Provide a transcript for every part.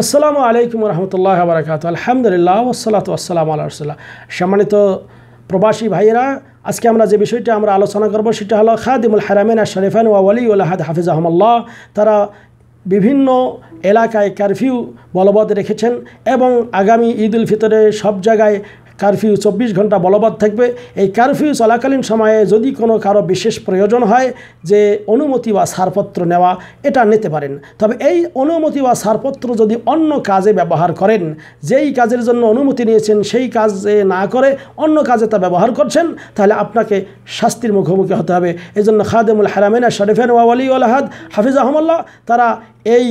আসসালামু আলাইকুম রহমতুল্লাহ বারকাত আলহামদুলিল্লাহ ওসলাত আসসালাম আল্লাহ সম্মানিত প্রবাসী ভাইয়েরা আজকে আমরা যে বিষয়টি আমরা আলোচনা করবো সেটা হলো খাদিমুল হারামিন আর শরীফান ওয়া ওয়ালি উল্লাহাদ হাফিজ আহমল্লাহ তারা বিভিন্ন এলাকায় কারফিউ বলবৎ রেখেছেন এবং আগামী ঈদ উল ফিতরে সব জায়গায় কারফিউ চব্বিশ ঘন্টা বলবৎ থাকবে এই কারফিউ চলাকালীন সময়ে যদি কোনো কারো বিশেষ প্রয়োজন হয় যে অনুমতি বা ছাড়পত্র নেওয়া এটা নিতে পারেন তবে এই অনুমতি বা ছাড়পত্র যদি অন্য কাজে ব্যবহার করেন যেই কাজের জন্য অনুমতি নিয়েছেন সেই কাজে না করে অন্য কাজে তা ব্যবহার করছেন তাহলে আপনাকে শাস্তির মুখোমুখি হতে হবে এজন্য খাদেমুল হারামিনা শরীফেন ওয়ালি আলহাদ হাফিজ আহমল্লা তারা এই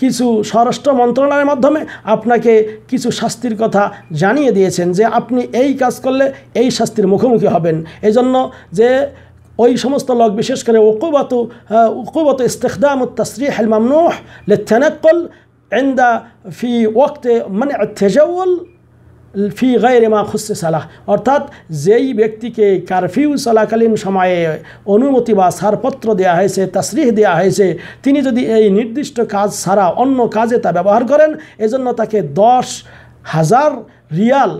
কিছু স্বরাষ্ট্র মন্ত্রণালয়ের মাধ্যমে আপনাকে কিছু শাস্তির কথা জানিয়ে দিয়েছেন যে আপনি এই কাজ করলে এই শাস্তির মুখোমুখি হবেন এজন্য যে ওই সমস্ত লোক বিশেষ করে ওকুবাত ওকুবত ইস্তেখদাম তসরি হেলমামনুহ লেথানাক্কল এন্দা ফি ওয়াক্তে মানে থেজাউল ফি গায়ের মা খুসে সালাহ অর্থাৎ যেই ব্যক্তিকে কারফিউ চলাকালীন সময়ে অনুমতি বা ছাড়পত্র দেওয়া হয়েছে তাসরিহ দেওয়া হয়েছে তিনি যদি এই নির্দিষ্ট কাজ ছাড়া অন্য কাজে তা ব্যবহার করেন এজন্য তাকে দশ হাজার রিয়াল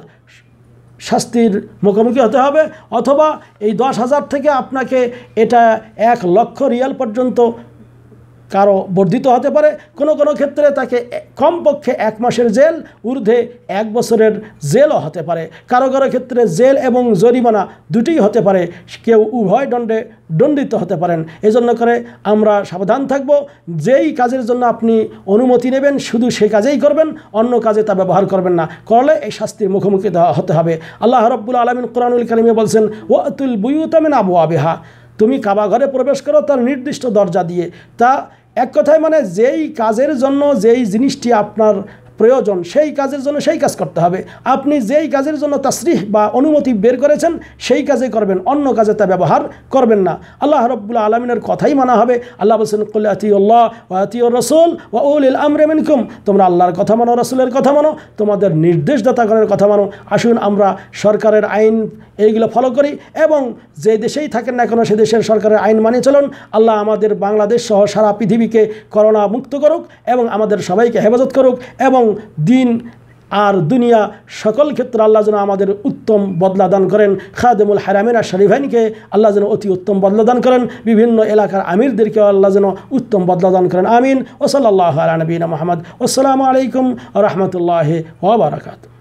শাস্তির মুখোমুখি হতে হবে অথবা এই দশ হাজার থেকে আপনাকে এটা এক লক্ষ রিয়াল পর্যন্ত কারো বর্ধিত হতে পারে কোনো কোনো ক্ষেত্রে তাকে কমপক্ষে এক মাসের জেল ঊর্ধ্বে এক বছরের জেলও হতে পারে কারো কারো ক্ষেত্রে জেল এবং জরিমানা দুটি হতে পারে কেউ উভয় দণ্ডে দণ্ডিত হতে পারেন এজন্য করে আমরা সাবধান থাকব যেই কাজের জন্য আপনি অনুমতি নেবেন শুধু সেই কাজেই করবেন অন্য কাজে তা ব্যবহার করবেন না করলে এই শাস্তির মুখোমুখি হতে হবে আল্লাহ রব্বুল আলমিন কোরআনুল কালিমে বলছেন ও আতুল বুয়ুতামিন আবু আবেহা তুমি কাবাঘরে প্রবেশ করো তার নির্দিষ্ট দরজা দিয়ে তা এক কথায় মানে যেই কাজের জন্য যেই জিনিসটি আপনার প্রয়োজন সেই কাজের জন্য সেই কাজ করতে হবে আপনি যেই কাজের জন্য তাসরিহ বা অনুমতি বের করেছেন সেই কাজে করবেন অন্য কাজে তা ব্যবহার করবেন না আল্লাহ রব্বুল্লা আলমিনের কথাই মানা হবে আল্লাহ বলছেন কুল্লাহ আতিউ রসুল ওয়া উল ইল মিনকুম তোমরা আল্লাহর কথা মানো রসুলের কথা মানো তোমাদের নির্দেশদাতাগণের কথা মানো আসুন আমরা সরকারের আইন এইগুলো ফলো করি এবং যে দেশেই থাকেন না কেন সে দেশের সরকারের আইন মানিয়ে চলুন আল্লাহ আমাদের বাংলাদেশ সহ সারা পৃথিবীকে করোনা মুক্ত করুক এবং আমাদের সবাইকে হেফাজত করুক এবং দিন আর দুনিয়া সকল ক্ষেত্রে আল্লাহ যেন আমাদের উত্তম বদলা দান করেন খাদেমুল হারামিনা শরীফাইনকে আল্লাহ যেন অতি উত্তম বদলা দান করেন বিভিন্ন এলাকার আমিরদেরকেও আল্লাহ যেন উত্তম বদলা দান করেন আমিন ওসলাল্লাহ আলা নবীনা মোহাম্মদ আসসালামু আলাইকুম রহমতুল্লাহ ওবরাকাতু